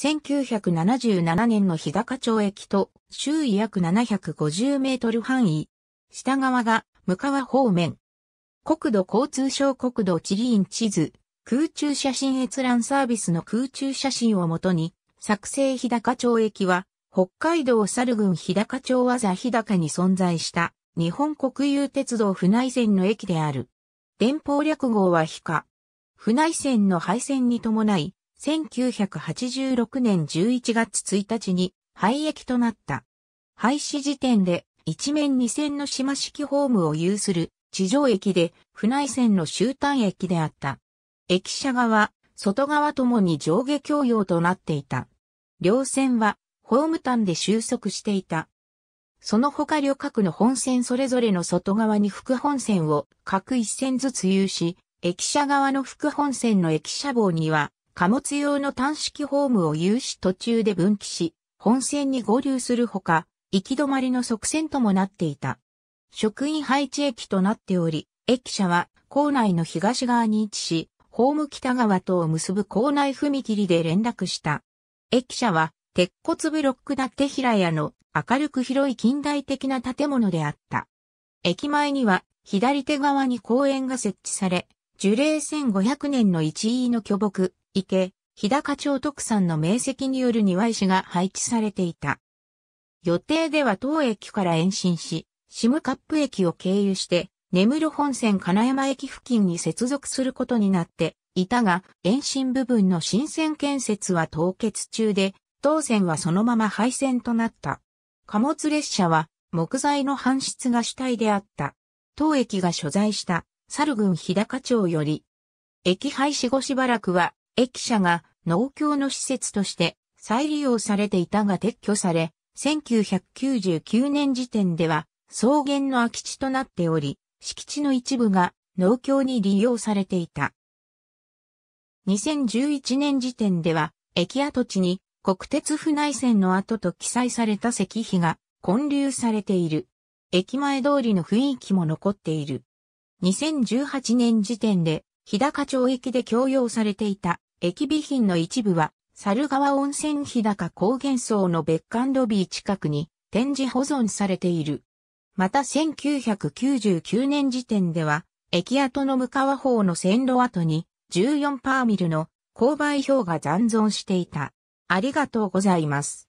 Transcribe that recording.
1977年の日高町駅と周囲約750メートル範囲。下側が向川方面。国土交通省国土地理院地図、空中写真閲覧サービスの空中写真をもとに、作成日高町駅は、北海道猿郡日高町和座日高に存在した、日本国有鉄道府内線の駅である。電報略号は日高。府内線の廃線に伴い、1986年11月1日に廃駅となった。廃止時点で一面二線の島式ホームを有する地上駅で船井線の終端駅であった。駅舎側、外側ともに上下共用となっていた。両線はホーム端で収束していた。その他旅客の本線それぞれの外側に副本線を各一線ずつ有し、駅舎側の副本線の駅舎棒には貨物用の単式ホームを有し途中で分岐し、本線に合流するほか、行き止まりの側線ともなっていた。職員配置駅となっており、駅舎は校内の東側に位置し、ホーム北側とを結ぶ校内踏切で連絡した。駅舎は鉄骨ブロック建て平屋の明るく広い近代的な建物であった。駅前には左手側に公園が設置され、樹齢1500年の一位の巨木、池、日高町特産の名石による庭石が配置されていた。予定では当駅から延伸し、シムカップ駅を経由して、根室本線金山駅付近に接続することになっていたが、延伸部分の新線建設は凍結中で、当線はそのまま廃線となった。貨物列車は木材の搬出が主体であった。当駅が所在した、猿郡日高町より、駅廃止後しばらくは駅舎が農協の施設として再利用されていたが撤去され、1999年時点では草原の空き地となっており、敷地の一部が農協に利用されていた。2011年時点では、駅跡地に国鉄府内線の跡と記載された石碑が混流されている。駅前通りの雰囲気も残っている。2018年時点で、日高町駅で供用されていた駅備品の一部は、猿川温泉日高高原層の別館ロビー近くに展示保存されている。また1999年時点では、駅跡の向川方の線路跡に14パーミルの購買表が残存していた。ありがとうございます。